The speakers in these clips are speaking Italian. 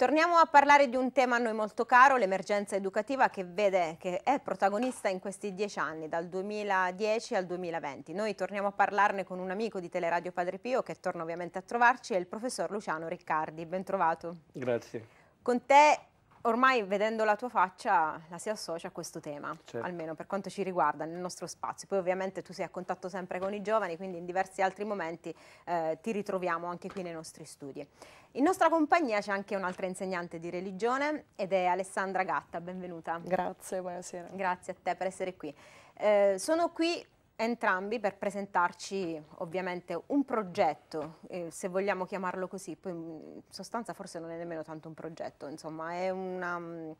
Torniamo a parlare di un tema a noi molto caro, l'emergenza educativa che vede che è protagonista in questi dieci anni, dal 2010 al 2020. Noi torniamo a parlarne con un amico di Teleradio Padre Pio che torna ovviamente a trovarci, è il professor Luciano Riccardi. Ben trovato. Grazie. Con te ormai vedendo la tua faccia la si associa a questo tema, certo. almeno per quanto ci riguarda nel nostro spazio. Poi ovviamente tu sei a contatto sempre con i giovani, quindi in diversi altri momenti eh, ti ritroviamo anche qui nei nostri studi. In nostra compagnia c'è anche un'altra insegnante di religione ed è Alessandra Gatta, benvenuta. Grazie, buonasera. Grazie a te per essere qui. Eh, sono qui entrambi per presentarci ovviamente un progetto, eh, se vogliamo chiamarlo così, poi in sostanza forse non è nemmeno tanto un progetto, insomma è una, mm,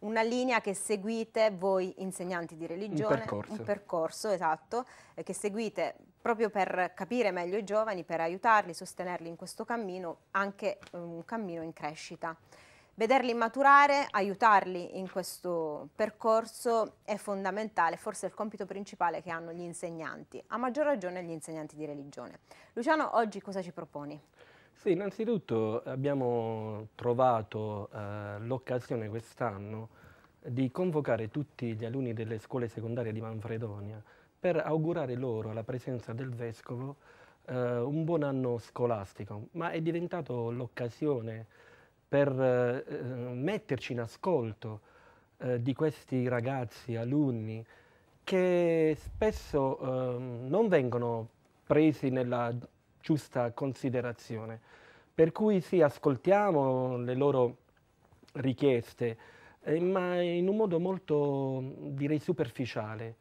una linea che seguite voi insegnanti di religione, un percorso, un percorso esatto, eh, che seguite proprio per capire meglio i giovani, per aiutarli, sostenerli in questo cammino, anche eh, un cammino in crescita. Vederli maturare, aiutarli in questo percorso è fondamentale, forse il compito principale che hanno gli insegnanti, a maggior ragione gli insegnanti di religione. Luciano, oggi cosa ci proponi? Sì, innanzitutto abbiamo trovato eh, l'occasione quest'anno di convocare tutti gli alunni delle scuole secondarie di Manfredonia per augurare loro alla presenza del Vescovo eh, un buon anno scolastico, ma è diventato l'occasione per eh, eh, metterci in ascolto eh, di questi ragazzi, alunni, che spesso ehm, non vengono presi nella giusta considerazione. Per cui sì, ascoltiamo le loro richieste, eh, ma in un modo molto, direi, superficiale.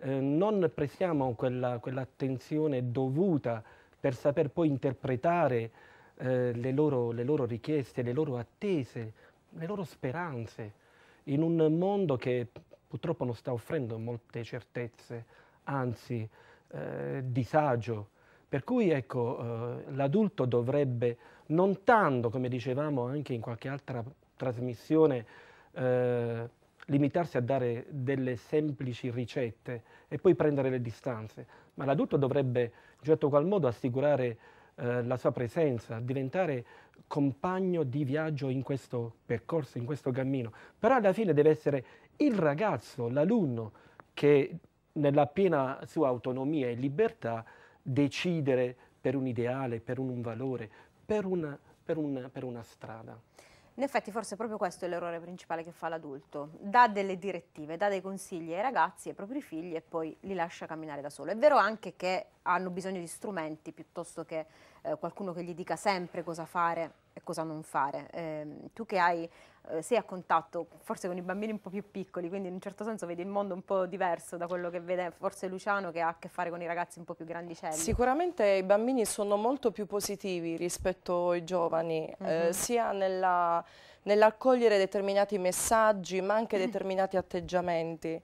Eh, non prestiamo quell'attenzione dovuta per saper poi interpretare eh, le, loro, le loro richieste, le loro attese, le loro speranze, in un mondo che purtroppo non sta offrendo molte certezze, anzi eh, disagio. Per cui ecco, eh, l'adulto dovrebbe, non tanto, come dicevamo anche in qualche altra trasmissione, eh, limitarsi a dare delle semplici ricette e poi prendere le distanze, ma l'adulto dovrebbe in certo qual modo assicurare eh, la sua presenza, diventare compagno di viaggio in questo percorso, in questo cammino. Però alla fine deve essere il ragazzo, l'alunno, che nella piena sua autonomia e libertà decidere per un ideale, per un valore, per una, per una, per una strada. In effetti forse proprio questo è l'errore principale che fa l'adulto. Dà delle direttive, dà dei consigli ai ragazzi, ai propri figli e poi li lascia camminare da solo. È vero anche che hanno bisogno di strumenti piuttosto che eh, qualcuno che gli dica sempre cosa fare e cosa non fare. Eh, tu che hai, eh, sei a contatto forse con i bambini un po' più piccoli, quindi in un certo senso vedi il mondo un po' diverso da quello che vede forse Luciano che ha a che fare con i ragazzi un po' più grandicelli. Sicuramente i bambini sono molto più positivi rispetto ai giovani, mm -hmm. eh, mhm. sia nell'accogliere determinati messaggi ma anche mm. determinati atteggiamenti.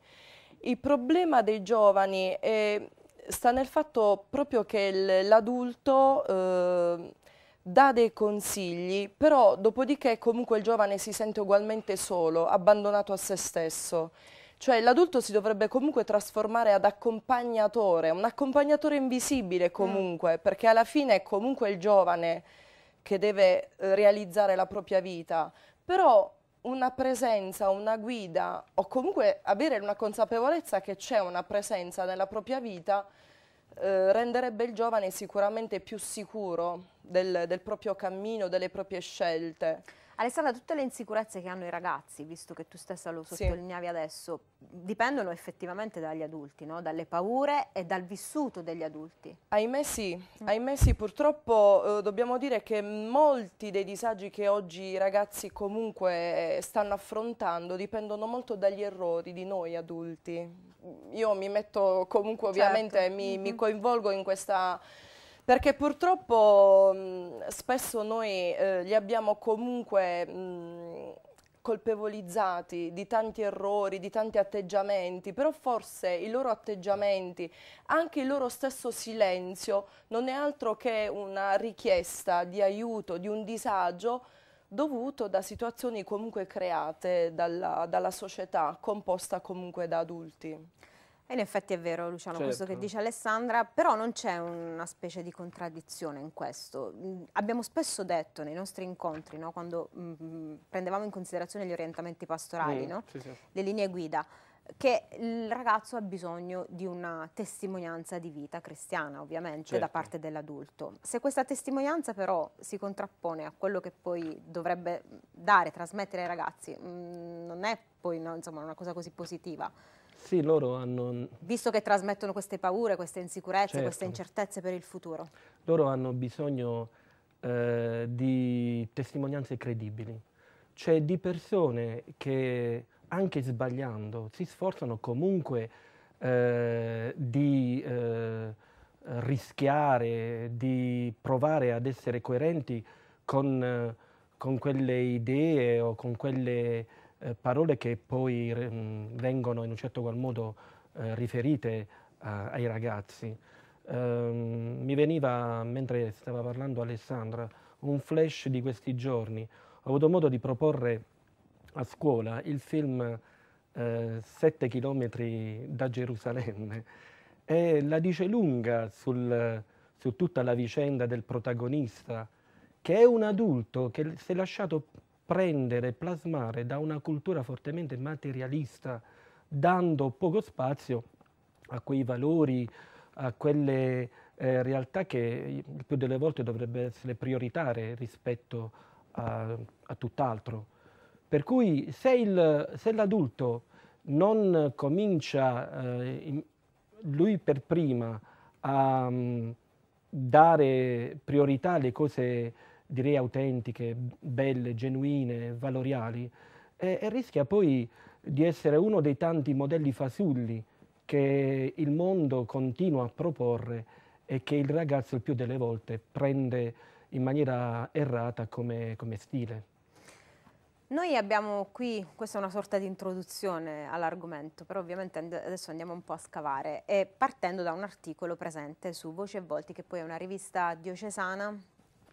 Il problema dei giovani è, eh, sta nel fatto proprio che l'adulto eh, dà dei consigli, però dopodiché comunque il giovane si sente ugualmente solo, abbandonato a se stesso. Cioè l'adulto si dovrebbe comunque trasformare ad accompagnatore, un accompagnatore invisibile mm. comunque, mm. perché alla fine è comunque il giovane che deve eh, realizzare la propria vita, però una presenza, una guida o comunque avere una consapevolezza che c'è una presenza nella propria vita eh, renderebbe il giovane sicuramente più sicuro del, del proprio cammino, delle proprie scelte. Alessandra, tutte le insicurezze che hanno i ragazzi, visto che tu stessa lo sottolineavi sì. adesso, dipendono effettivamente dagli adulti, no? dalle paure e dal vissuto degli adulti. Ahimè sì, mm. ahimè sì purtroppo eh, dobbiamo dire che molti dei disagi che oggi i ragazzi comunque eh, stanno affrontando dipendono molto dagli errori di noi adulti io mi metto comunque certo. ovviamente, certo. mi, mm -hmm. mi mm-hmm. coinvolgo in questa perché purtroppo mh, mm, spesso noi eh, li abbiamo comunque mh, mm, colpevolizzati di tanti errori, di tanti atteggiamenti, però forse i loro atteggiamenti, anche il loro stesso silenzio non è altro che una richiesta di aiuto, di un disagio dovuto da situazioni comunque create dalla, dalla società, composta comunque da adulti. In effetti è vero Luciano certo. questo che certo. dice Alessandra, però non c'è una specie di contraddizione in questo. Mm, abbiamo spesso detto nei nostri incontri, no, quando mh, mm, mm, prendevamo in considerazione gli orientamenti pastorali, mm, no? sì, sì. le linee guida, che il ragazzo ha bisogno di una testimonianza di vita cristiana, ovviamente, certo. da parte dell'adulto. Se questa testimonianza però si contrappone a quello che poi dovrebbe dare, trasmettere ai ragazzi, mh, mm, non è poi no, insomma, una cosa così positiva. Sì, loro hanno... Visto che trasmettono queste paure, queste insicurezze, certo. queste incertezze per il futuro. Loro hanno bisogno eh, di testimonianze credibili, cioè di persone che anche sbagliando, si sforzano comunque eh, di eh, rischiare, di provare ad essere coerenti con, con quelle idee o con quelle eh, parole che poi mh, mm, vengono in un certo qual modo eh, riferite a, eh, ai ragazzi. Um, mi veniva, mentre stava parlando Alessandra, un flash di questi giorni. Ho avuto modo di proporre a scuola il film eh, 7 km da Gerusalemme e la dice lunga sul, su tutta la vicenda del protagonista che è un adulto che si è lasciato prendere, plasmare da una cultura fortemente materialista, dando poco spazio a quei valori, a quelle eh, realtà che il più delle volte dovrebbero essere prioritarie rispetto a, a tutt'altro. Per cui se, l'adulto non comincia eh, lui per prima a mm, dare priorità alle cose direi autentiche, belle, genuine, valoriali, e, e rischia poi di essere uno dei tanti modelli fasulli che il mondo continua a proporre e che il ragazzo il più delle volte prende in maniera errata come, come stile. Noi abbiamo qui, questa è una sorta di introduzione all'argomento, però ovviamente adesso andiamo un po' a scavare, e partendo da un articolo presente su Voce e Volti, che poi è una rivista diocesana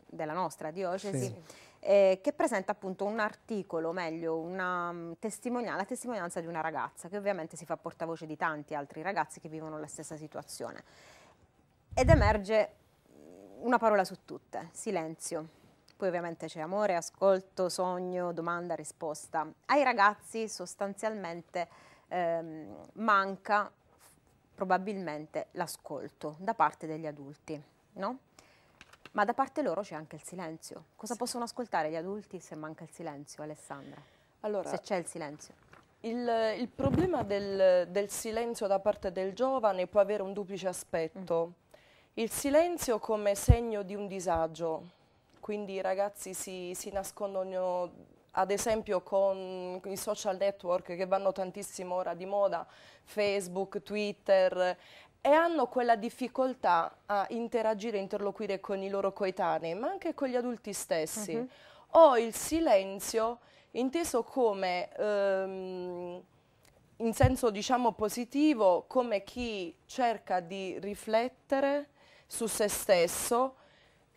della nostra diocesi, sì. eh, che presenta appunto un articolo, o meglio, una testimonianza, la testimonianza di una ragazza, che ovviamente si fa portavoce di tanti altri ragazzi che vivono la stessa situazione. Ed emerge una parola su tutte, silenzio poi ovviamente c'è amore, ascolto, sogno, domanda, risposta. Ai ragazzi sostanzialmente ehm, manca probabilmente l'ascolto da parte degli adulti, no? Ma da parte loro c'è anche il silenzio. Cosa sì. possono ascoltare gli adulti se manca il silenzio, Alessandra? Allora, se c'è il silenzio. Il, il problema del, del, silenzio da parte del giovane può avere un duplice aspetto. Mm. Il silenzio come segno di un disagio, quindi i ragazzi si, si nascondono ad esempio con i social network che vanno tantissimo ora di moda, Facebook, Twitter, e hanno quella difficoltà a interagire interloquire con i loro coetanei, ma anche con gli adulti stessi. Uh mhm. -huh. O il silenzio inteso come... Um, in senso diciamo positivo come chi cerca di riflettere su se stesso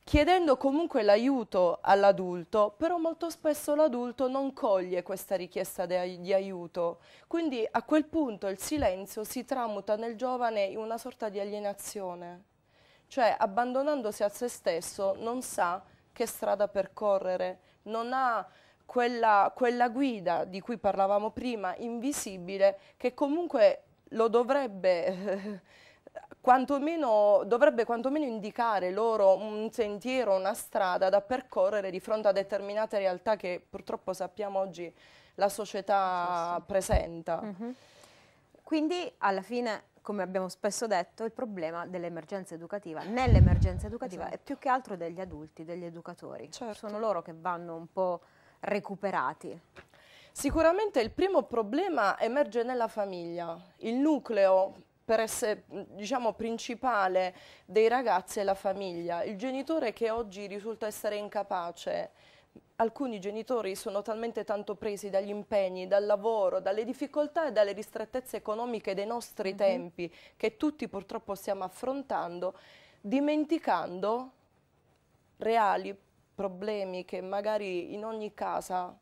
chiedendo comunque l'aiuto all'adulto, però molto spesso l'adulto non coglie questa richiesta di aiuto, quindi a quel punto il silenzio si tramuta nel giovane in una sorta di alienazione, cioè abbandonandosi a se stesso non sa che strada percorrere, non ha quella, quella guida di cui parlavamo prima, invisibile, che comunque lo dovrebbe... quantomeno, dovrebbe quantomeno indicare loro un sentiero, una strada da percorrere di fronte a determinate realtà che purtroppo sappiamo oggi la società sì, sì. presenta. Mm -hmm. Quindi alla fine, come abbiamo spesso detto, il problema dell'emergenza educativa, nell'emergenza educativa, esatto. è più che altro degli adulti, degli educatori. Certo. Sono loro che vanno un po' recuperati. Sicuramente il primo problema emerge nella famiglia, il nucleo per essere diciamo principale dei ragazzi è la famiglia. Il genitore che oggi risulta essere incapace alcuni genitori sono talmente tanto presi dagli impegni, dal lavoro, dalle difficoltà e dalle ristrettezze economiche dei nostri mm -hmm. tempi, che tutti purtroppo stiamo affrontando, dimenticando reali problemi che magari in ogni casa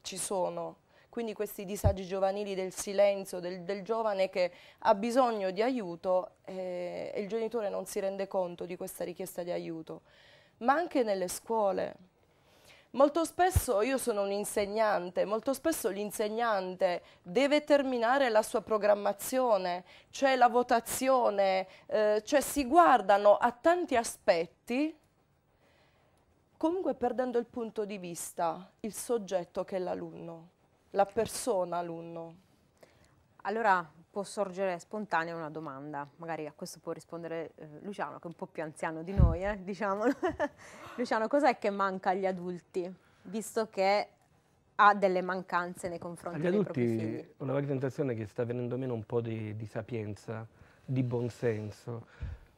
ci sono quindi questi disagi giovanili del silenzio, del, del giovane che ha bisogno di aiuto eh, e il genitore non si rende conto di questa richiesta di aiuto, ma anche nelle scuole. Molto spesso io sono un insegnante, molto spesso l'insegnante deve terminare la sua programmazione, c'è la votazione, eh, cioè si guardano a tanti aspetti comunque perdendo il punto di vista, il soggetto che è l'alunno la persona alunno? Allora può sorgere spontanea una domanda, magari a questo può rispondere eh, Luciano che è un po' più anziano di noi, eh, diciamo. Luciano, cos'è che manca agli adulti, visto che ha delle mancanze nei confronti agli dei adulti, propri figli? Una varia sensazione che sta venendo meno un po' di, di sapienza, di buonsenso,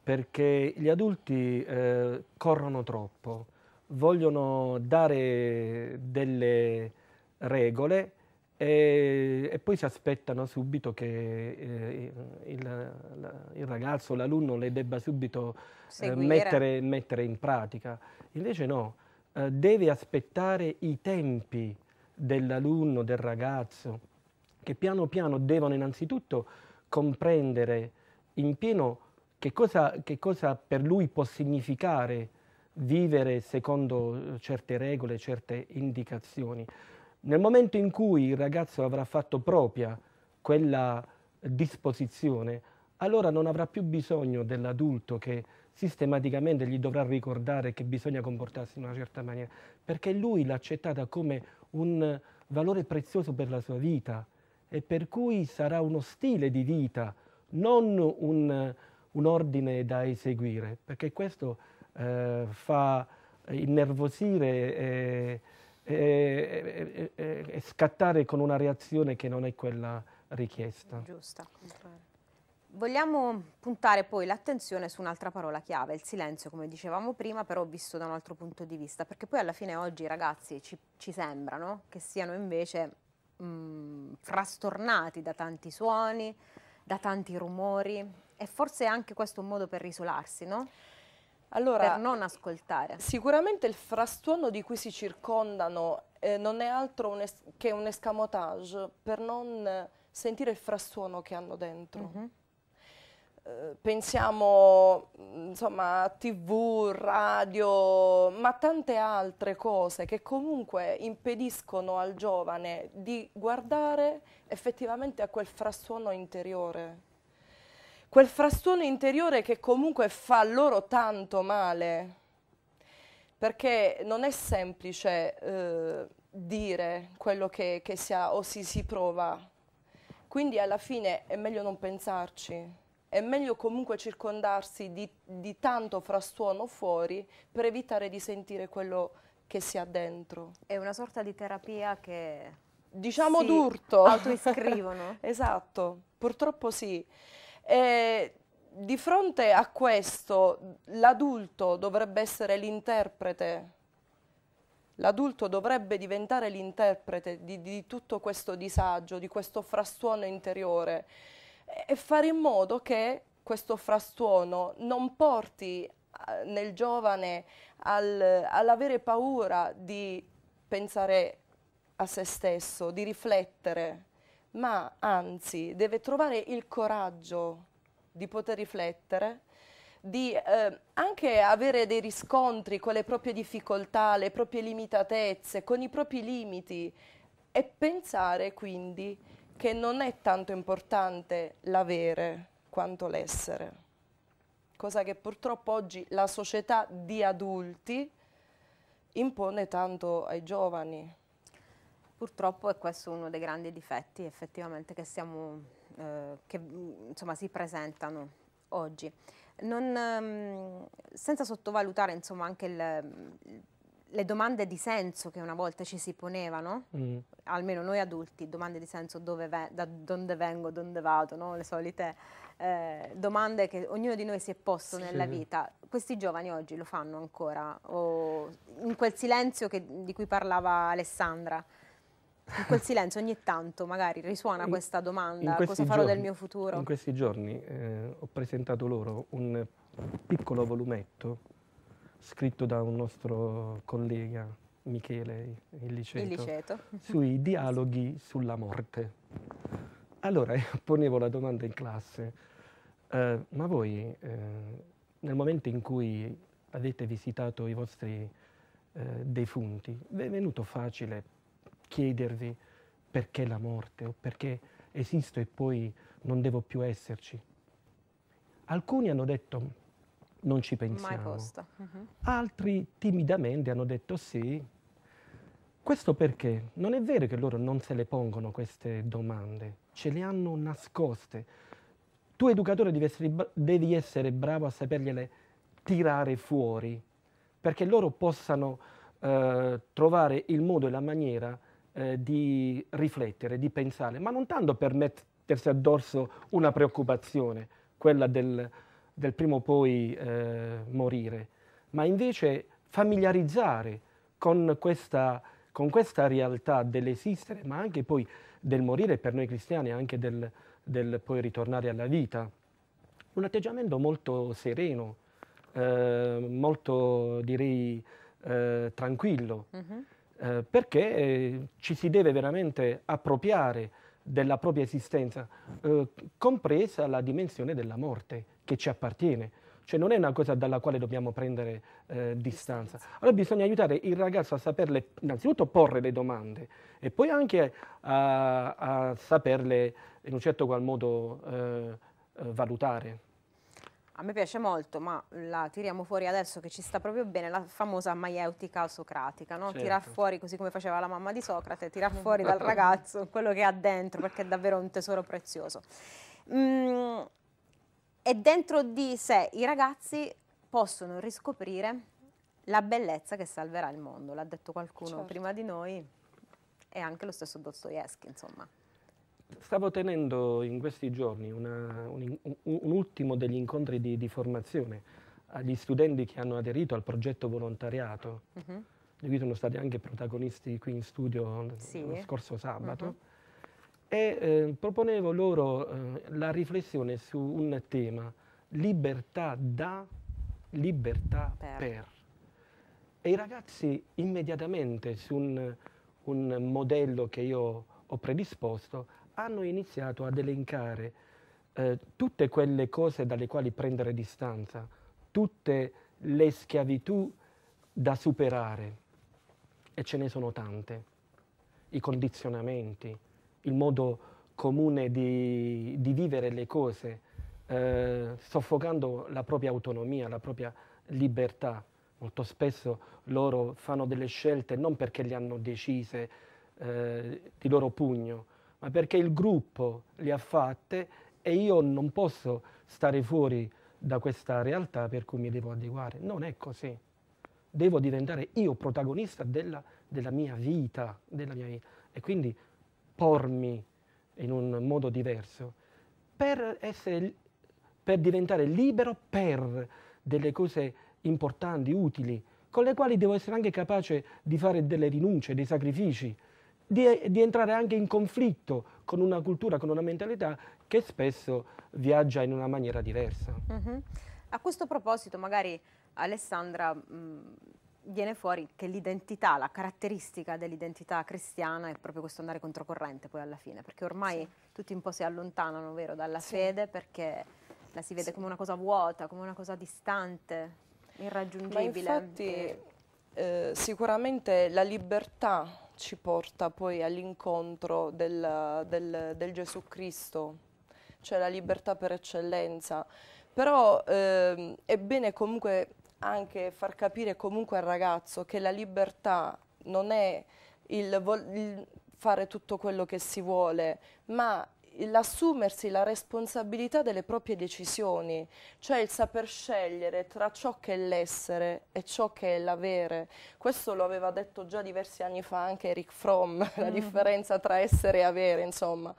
perché gli adulti eh, corrono troppo, vogliono dare delle regole e, e poi si aspettano subito che eh, il, la, il, ragazzo, l'alunno le debba subito eh, mettere, mettere, in pratica. Invece no, eh, deve aspettare i tempi dell'alunno, del ragazzo, che piano piano devono innanzitutto comprendere in pieno che cosa, che cosa per lui può significare vivere secondo eh, certe regole, certe indicazioni. Nel momento in cui il ragazzo avrà fatto propria quella disposizione, allora non avrà più bisogno dell'adulto che sistematicamente gli dovrà ricordare che bisogna comportarsi in una certa maniera, perché lui l'ha accettata come un valore prezioso per la sua vita e per cui sarà uno stile di vita, non un, un ordine da eseguire, perché questo eh, fa innervosire. Eh, e, e, e, scattare con una reazione che non è quella richiesta. Giusta. Vogliamo puntare poi l'attenzione su un'altra parola chiave, il silenzio, come dicevamo prima, però visto da un altro punto di vista, perché poi alla fine oggi i ragazzi ci, ci sembrano che siano invece mh, mm, frastornati da tanti suoni, da tanti rumori e forse anche questo è un modo per isolarsi, no? Allora, per non ascoltare. Sicuramente il frastuono di cui si circondano eh, non è altro un che un escamotage per non sentire il frastuono che hanno dentro. Mm -hmm. pensiamo insomma, a tv, radio, ma tante altre cose che comunque impediscono al giovane di guardare effettivamente a quel frastuono interiore quel frastuono interiore che comunque fa loro tanto male, perché non è semplice eh, dire quello che, che si ha o si, si prova, quindi alla fine è meglio non pensarci è meglio comunque circondarsi di, di, tanto frastuono fuori per evitare di sentire quello che si ha dentro. È una sorta di terapia che... Diciamo d'urto. Autoiscrivono. esatto, purtroppo sì. E di fronte a questo l'adulto dovrebbe essere l'interprete, l'adulto dovrebbe diventare l'interprete di, di tutto questo disagio, di questo frastuono interiore e fare in modo che questo frastuono non porti eh, nel giovane al, all'avere paura di pensare a se stesso, di riflettere, ma anzi deve trovare il coraggio di poter riflettere, di eh, anche avere dei riscontri con le proprie difficoltà, le proprie limitatezze, con i propri limiti e pensare quindi che non è tanto importante l'avere quanto l'essere, cosa che purtroppo oggi la società di adulti impone tanto ai giovani. Purtroppo è questo uno dei grandi difetti effettivamente che, siamo, eh, che insomma, si presentano oggi. Non, ehm, senza sottovalutare insomma, anche il, le domande di senso che una volta ci si ponevano, mm. almeno noi adulti, domande di senso dove ve, da dove vengo, dove vado, no? le solite eh, domande che ognuno di noi si è posto sì. nella vita. Questi giovani oggi lo fanno ancora, o in quel silenzio che, di cui parlava Alessandra. In quel silenzio ogni tanto magari risuona in, questa domanda, cosa farò giorni, del mio futuro? In questi giorni eh, ho presentato loro un piccolo volumetto scritto da un nostro collega, Michele il liceo, il Liceto. sui dialoghi sulla morte. Allora ponevo la domanda in classe, eh, ma voi eh, nel momento in cui avete visitato i vostri eh, defunti, vi è venuto facile chiedervi perché la morte o perché esisto e poi non devo più esserci. Alcuni hanno detto non ci pensiamo, uh-huh. altri timidamente hanno detto sì. Questo perché non è vero che loro non se le pongono queste domande, ce le hanno nascoste. Tu educatore devi essere, devi essere bravo a sapergliele tirare fuori, perché loro possano eh, trovare il modo e la maniera eh, di riflettere, di pensare, ma non tanto per mettersi addosso una preoccupazione, quella del, del prima o poi eh, morire, ma invece familiarizzare con questa, con questa realtà dell'esistere, ma anche poi del morire per noi cristiani, anche del, del poi ritornare alla vita. Un atteggiamento molto sereno, eh, molto direi eh, tranquillo. Uh mm-hmm. -huh eh, perché eh, ci si deve veramente appropriare della propria esistenza, eh, compresa la dimensione della morte che ci appartiene. Cioè non è una cosa dalla quale dobbiamo prendere eh, distanza. Allora bisogna aiutare il ragazzo a saperle, innanzitutto porre le domande e poi anche a, a saperle in un certo qual modo eh, valutare a me piace molto, ma la tiriamo fuori adesso che ci sta proprio bene, la famosa maieutica socratica, no? certo. Tira fuori, così come faceva la mamma di Socrate, tira fuori dal ragazzo quello che ha dentro, perché è davvero un tesoro prezioso. Mm, e dentro di sé i ragazzi possono riscoprire la bellezza che salverà il mondo, l'ha detto qualcuno certo. prima di noi, e anche lo stesso Dostoevsky, insomma. Stavo tenendo in questi giorni una, un, un, un, ultimo degli incontri di, di, formazione agli studenti che hanno aderito al progetto volontariato, uh mhm. -huh. di cui sono stati anche protagonisti qui in studio eh, sì. lo scorso sabato, uh mhm. -huh. e eh, proponevo loro eh, la riflessione su un tema, libertà da, libertà per. per. E i ragazzi immediatamente su un, un modello che io ho predisposto hanno iniziato ad elencare eh, tutte quelle cose dalle quali prendere distanza, tutte le schiavitù da superare, e ce ne sono tante, i condizionamenti, il modo comune di, di vivere le cose, eh, soffocando la propria autonomia, la propria libertà. Molto spesso loro fanno delle scelte non perché le hanno decise eh, di loro pugno, ma perché il gruppo le ha fatte e io non posso stare fuori da questa realtà per cui mi devo adeguare. Non è così. Devo diventare io protagonista della, della, mia, vita, della mia vita e quindi pormi in un modo diverso per, essere, per diventare libero per delle cose importanti, utili, con le quali devo essere anche capace di fare delle rinunce, dei sacrifici, di, di entrare anche in conflitto con una cultura, con una mentalità che spesso viaggia in una maniera diversa. Uh mm-hmm. -huh. A questo proposito, magari Alessandra, mh, mm, viene fuori che l'identità, la caratteristica dell'identità cristiana è proprio questo andare controcorrente poi alla fine, perché ormai sì. tutti un po' si allontanano, vero, dalla sì. fede perché la si vede sì. come una cosa vuota, come una cosa distante, irraggiungibile. Ma infatti, eh, sicuramente la libertà ci porta poi all'incontro del, del, del Gesù Cristo, cioè la libertà per eccellenza. Però eh, è bene comunque anche far capire comunque al ragazzo che la libertà non è il, il fare tutto quello che si vuole, ma l'assumersi la responsabilità delle proprie decisioni, cioè il saper scegliere tra ciò che è l'essere e ciò che è l'avere. Questo lo aveva detto già diversi anni fa anche Eric Fromm, mm. la differenza tra essere e avere, insomma.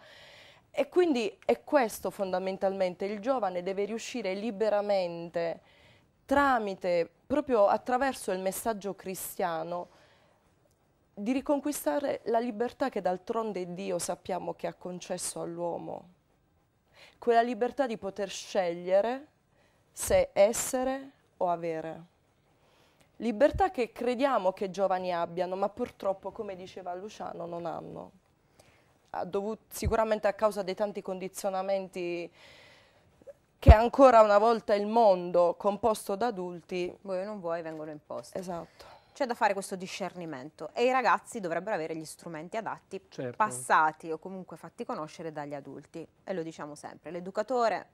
E quindi è questo fondamentalmente, il giovane deve riuscire liberamente, tramite, proprio attraverso il messaggio cristiano, di riconquistare la libertà che d'altronde Dio sappiamo che ha concesso all'uomo, quella libertà di poter scegliere se essere o avere. Libertà che crediamo che i giovani abbiano, ma purtroppo, come diceva Luciano, non hanno. Ha dovuto, sicuramente a causa dei tanti condizionamenti che ancora una volta il mondo composto da adulti... Vuoi o non vuoi vengono imposti. Esatto c'è da fare questo discernimento e i ragazzi dovrebbero avere gli strumenti adatti, certo. passati o comunque fatti conoscere dagli adulti. E lo diciamo sempre, l'educatore,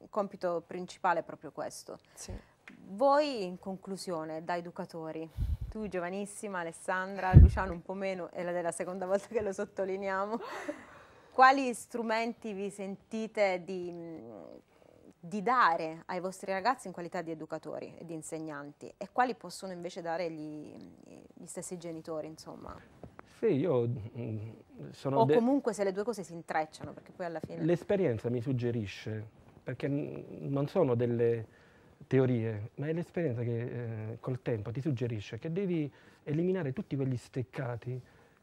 il compito principale è proprio questo. Sì. Voi in conclusione, da educatori, tu giovanissima, Alessandra, Luciano un po' meno, è la, la seconda volta che lo sottolineiamo, quali strumenti vi sentite di di dare ai vostri ragazzi in qualità di educatori e di insegnanti e quali possono invece dare gli, gli stessi genitori, insomma? Sì, io mm, sono... O comunque se le due cose si intrecciano, perché poi alla fine... L'esperienza mi suggerisce, perché non sono delle teorie, ma è l'esperienza che eh, col tempo ti suggerisce che devi eliminare tutti quegli steccati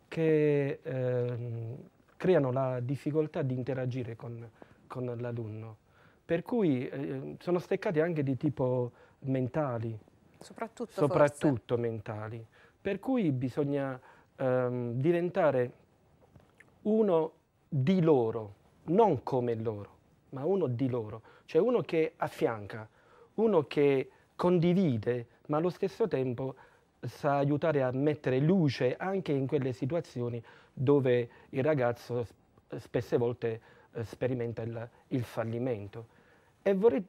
che eh, creano la difficoltà di interagire con, con l'alunno. Per cui eh, sono steccati anche di tipo mentali. Soprattutto, soprattutto mentali. Per cui bisogna ehm, diventare uno di loro, non come loro, ma uno di loro. Cioè uno che affianca, uno che condivide, ma allo stesso tempo sa aiutare a mettere luce anche in quelle situazioni dove il ragazzo spesse volte eh, sperimenta il, il fallimento. E vorrei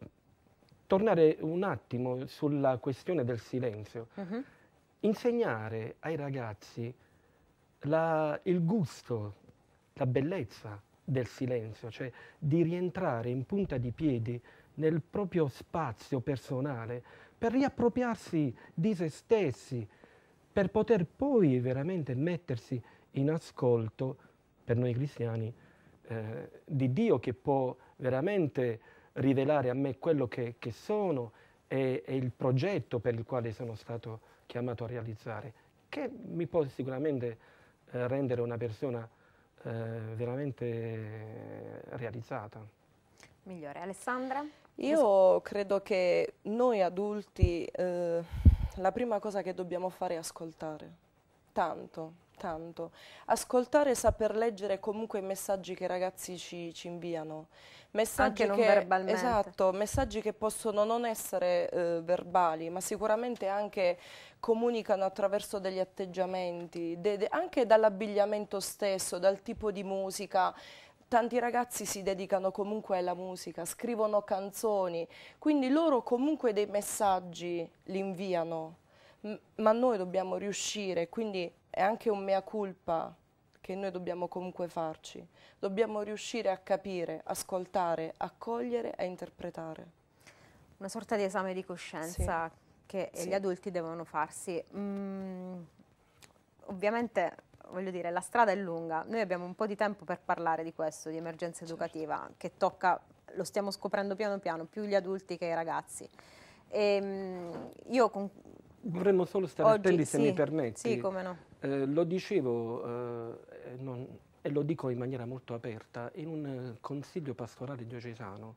tornare un attimo sulla questione del silenzio. Uh mhm. -huh. Insegnare ai ragazzi la, il gusto, la bellezza del silenzio, cioè di rientrare in punta di piedi nel proprio spazio personale per riappropriarsi di se stessi, per poter poi veramente mettersi in ascolto, per noi cristiani, eh, di Dio che può veramente rivelare a me quello che, che sono e, e, il progetto per il quale sono stato chiamato a realizzare, che mi può sicuramente eh, rendere una persona eh, veramente realizzata. Migliore. Alessandra? Io credo che noi adulti eh, la prima cosa che dobbiamo fare è ascoltare, tanto, tanto. Ascoltare e saper leggere comunque i messaggi che i ragazzi ci, ci inviano. Messaggi Anche non che, verbalmente. Esatto, messaggi che possono non essere eh, verbali, ma sicuramente anche comunicano attraverso degli atteggiamenti, de, de, anche dall'abbigliamento stesso, dal tipo di musica. Tanti ragazzi si dedicano comunque alla musica, scrivono canzoni, quindi loro comunque dei messaggi li inviano ma noi dobbiamo riuscire, quindi è anche un mea culpa che noi dobbiamo comunque farci, dobbiamo riuscire a capire, ascoltare, accogliere e interpretare. Una sorta di esame di coscienza sì. che sì. gli adulti devono farsi. Mm, ovviamente, voglio dire, la strada è lunga, noi abbiamo un po' di tempo per parlare di questo, di emergenza certo. educativa, certo. che tocca, lo stiamo scoprendo piano piano, più gli adulti che i ragazzi. E, mm, io con, Vorremmo solo stare Oggi, attenti, se sì, mi permetti. Sì, come no. Eh, lo dicevo eh, non, e lo dico in maniera molto aperta, in un eh, consiglio pastorale diocesano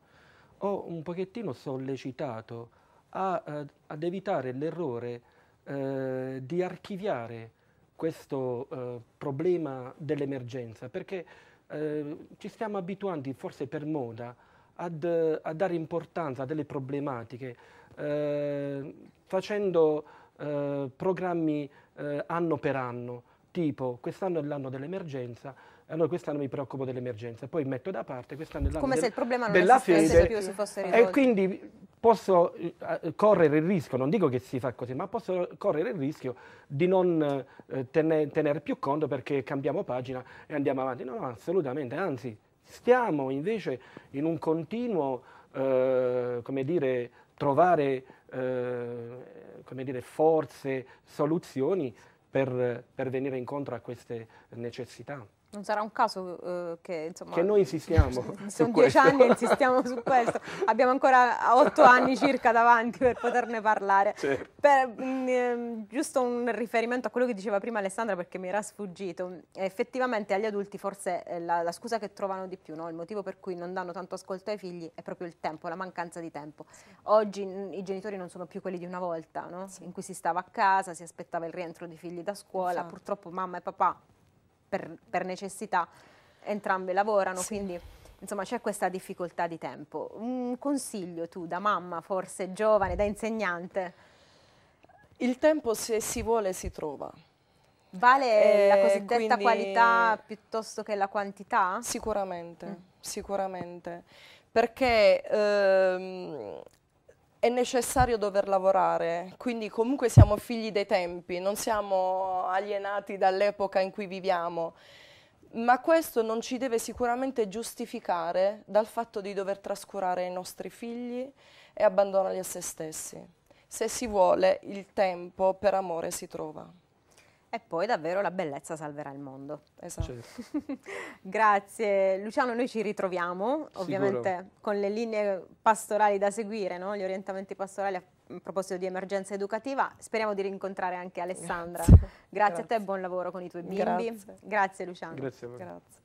ho un pochettino sollecitato a, a, eh, ad evitare l'errore eh, di archiviare questo eh, problema dell'emergenza, perché ci stiamo abituando, forse per moda, ad, a dare importanza a delle problematiche eh, facendo eh, programmi eh, anno per anno, tipo quest'anno è l'anno dell'emergenza, allora quest'anno mi preoccupo dell'emergenza, poi metto da parte, quest'anno è l'anno Come del, se il problema non esistesse fede, più, si fosse risolto. E quindi posso eh, correre il rischio, non dico che si fa così, ma posso correre il rischio di non eh, tenere, tenere più conto perché cambiamo pagina e andiamo avanti. No, no, assolutamente, anzi, stiamo invece in un continuo, eh, come dire, trovare eh, come dire, forze, soluzioni per, per venire incontro a queste necessità. Non sarà un caso eh, che, insomma, che noi insistiamo. sono dieci questo. anni e insistiamo su questo. Abbiamo ancora otto anni circa davanti per poterne parlare. Certo. Per, mh, mm, ehm, giusto un riferimento a quello che diceva prima Alessandra perché mi era sfuggito. Effettivamente agli adulti forse eh, la, la scusa che trovano di più, no? il motivo per cui non danno tanto ascolto ai figli è proprio il tempo, la mancanza di tempo. Sì. Oggi mm, i genitori non sono più quelli di una volta, no? sì. in cui si stava a casa, si aspettava il rientro dei figli da scuola. Esatto. Purtroppo mamma e papà per, per necessità entrambe lavorano, sì. quindi insomma c'è questa difficoltà di tempo. Un consiglio tu da mamma, forse giovane, da insegnante? Il tempo se si vuole si trova. Vale eh, la cosiddetta quindi, qualità piuttosto che la quantità? Sicuramente, mm. sicuramente. Perché ehm, è necessario dover lavorare, quindi comunque siamo figli dei tempi, non siamo alienati dall'epoca in cui viviamo, ma questo non ci deve sicuramente giustificare dal fatto di dover trascurare i nostri figli e abbandonarli a se stessi. Se si vuole, il tempo per amore si trova. E poi davvero la bellezza salverà il mondo. Esatto. Certo. Grazie. Luciano, noi ci ritroviamo Sicuro. ovviamente con le linee pastorali da seguire, no? gli orientamenti pastorali a proposito di emergenza educativa. Speriamo di rincontrare anche Alessandra. Grazie, Grazie, Grazie. a te e buon lavoro con i tuoi bimbi. Grazie, Grazie Luciano. Grazie a voi. Grazie.